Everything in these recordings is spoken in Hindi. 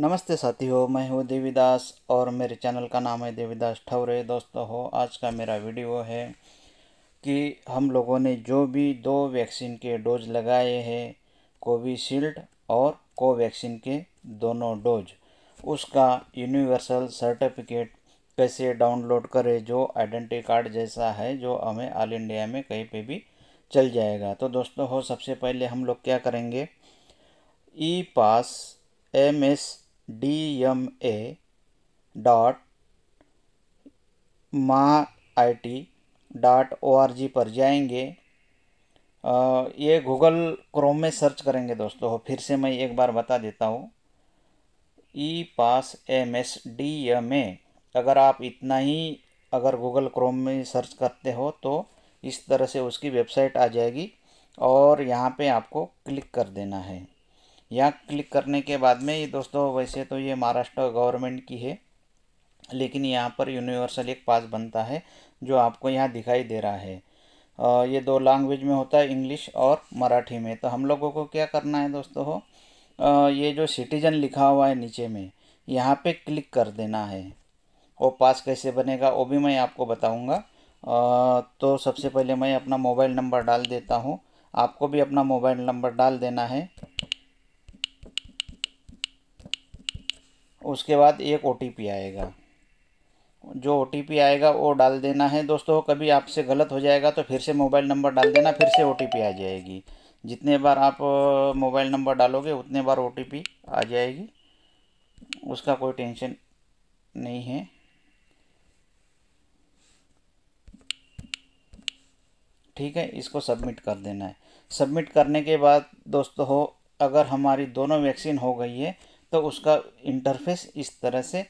नमस्ते साथी हो मैं हूँ देवीदास और मेरे चैनल का नाम है देवीदास ठौरे दोस्तों हो आज का मेरा वीडियो है कि हम लोगों ने जो भी दो वैक्सीन के डोज लगाए हैं कोविशील्ड और कोवैक्सीन के दोनों डोज उसका यूनिवर्सल सर्टिफिकेट कैसे डाउनलोड करें जो आइडेंटी कार्ड जैसा है जो हमें ऑल इंडिया में कहीं पर भी चल जाएगा तो दोस्तों हो सबसे पहले हम लोग क्या करेंगे e pass M S D M A dot mah I T dot O R G पर जाएंगे ये गूगल क्रोम में सर्च करेंगे दोस्तों फिर से मैं एक बार बता देता हूँ e pass M S D M A अगर आप इतना ही अगर गूगल क्रोम में सर्च करते हो तो इस तरह से उसकी वेबसाइट आ जाएगी और यहाँ पे आपको क्लिक कर देना है यहाँ क्लिक करने के बाद में ये दोस्तों वैसे तो ये महाराष्ट्र गवर्नमेंट की है लेकिन यहाँ पर यूनिवर्सल एक पास बनता है जो आपको यहाँ दिखाई दे रहा है आ, ये दो लैंग्वेज में होता है इंग्लिश और मराठी में तो हम लोगों को क्या करना है दोस्तों हो आ, ये जो सिटीजन लिखा हुआ है नीचे में यहाँ पे क्लिक कर देना है वो पास कैसे बनेगा वो भी मैं आपको बताऊँगा तो सबसे पहले मैं अपना मोबाइल नंबर डाल देता हूँ आपको भी अपना मोबाइल नंबर डाल देना है उसके बाद एक ओ आएगा जो ओ आएगा वो डाल देना है दोस्तों कभी आपसे गलत हो जाएगा तो फिर से मोबाइल नंबर डाल देना फिर से ओ आ जाएगी जितने बार आप मोबाइल नंबर डालोगे उतने बार ओ आ जाएगी उसका कोई टेंशन नहीं है ठीक है इसको सबमिट कर देना है सबमिट करने के बाद दोस्तों अगर हमारी दोनों वैक्सीन हो गई है तो उसका इंटरफेस इस तरह से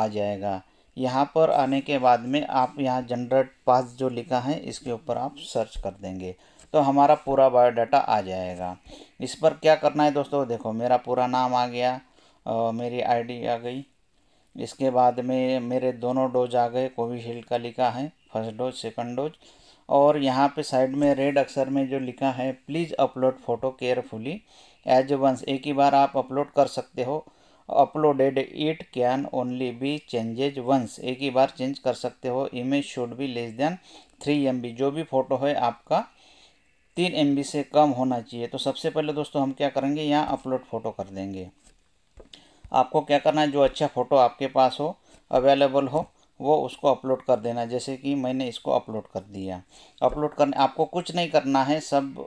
आ जाएगा यहाँ पर आने के बाद में आप यहाँ जनरेट पास जो लिखा है इसके ऊपर आप सर्च कर देंगे तो हमारा पूरा बायोडाटा आ जाएगा इस पर क्या करना है दोस्तों देखो मेरा पूरा नाम आ गया आ, मेरी आईडी आ गई इसके बाद में मेरे दोनों डोज आ गए कोविशील्ड का लिखा है फर्स्ट डोज सेकंड डोज और यहाँ पे साइड में रेड अक्षर में जो लिखा है please upload photo carefully as once एक ही बार आप अपलोड कर सकते हो uploaded it can only be changes once एक ही बार चेंज कर सकते हो image should be less than three M जो भी फ़ोटो है आपका तीन एम से कम होना चाहिए तो सबसे पहले दोस्तों हम क्या करेंगे यहाँ अपलोड फ़ोटो कर देंगे आपको क्या करना है जो अच्छा फ़ोटो आपके पास हो अवेलेबल हो वो उसको अपलोड कर देना जैसे कि मैंने इसको अपलोड कर दिया अपलोड करने आपको कुछ नहीं करना है सब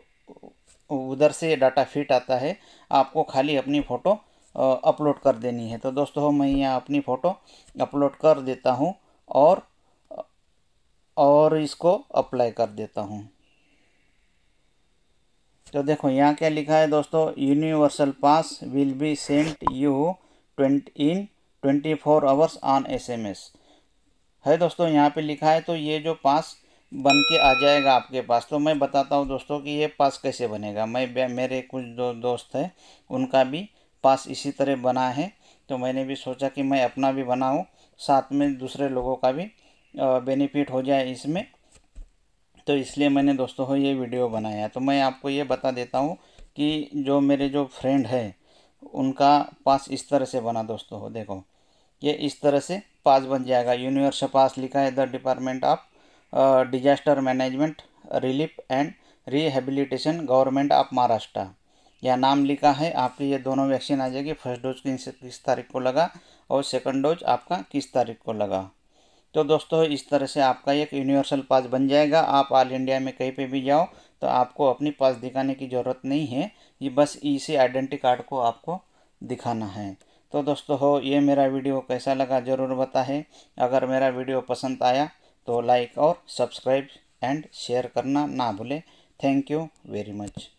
उधर से डाटा फिट आता है आपको खाली अपनी फ़ोटो अपलोड कर देनी है तो दोस्तों मैं यहाँ अपनी फ़ोटो अपलोड कर देता हूँ और और इसको अप्लाई कर देता हूँ तो देखो यहाँ क्या लिखा है दोस्तों universal pass will be sent you twenty in twenty four hours on S M S है दोस्तों यहाँ पे लिखा है तो ये जो पास बन के आ जाएगा आपके पास तो मैं बताता हूँ दोस्तों कि ये पास कैसे बनेगा मैं मेरे कुछ दो दोस्त हैं उनका भी पास इसी तरह बना है तो मैंने भी सोचा कि मैं अपना भी बनाऊँ साथ में दूसरे लोगों का भी बेनिफिट हो जाए इसमें तो इसलिए मैंने दोस्तों को ये वीडियो बनाया तो मैं आपको ये बता देता हूँ कि जो मेरे जो फ्रेंड है उनका पास इस तरह से बना दोस्तों देखो ये इस तरह से पास बन जाएगा यूनिवर्स पास लिखा है the department of disaster management relief and rehabilitation government of Maharashtra यह नाम लिखा है आपकी ये दोनों वैक्सीन आ जाएगी फर्स्ट डोज किस किस तारीख को लगा और सेकंड डोज आपका किस तारीख को लगा तो दोस्तों इस तरह से आपका एक यूनिवर्सल पास बन जाएगा आप ऑल इंडिया में कहीं पे भी जाओ तो आपको अपनी पास दिखाने की ज़रूरत नहीं है ये बस इसी आइडेंटिटी आइडेंटी कार्ड को आपको दिखाना है तो दोस्तों हो ये मेरा वीडियो कैसा लगा ज़रूर बताएं अगर मेरा वीडियो पसंद आया तो लाइक और सब्सक्राइब एंड शेयर करना ना भूलें थैंक यू वेरी मच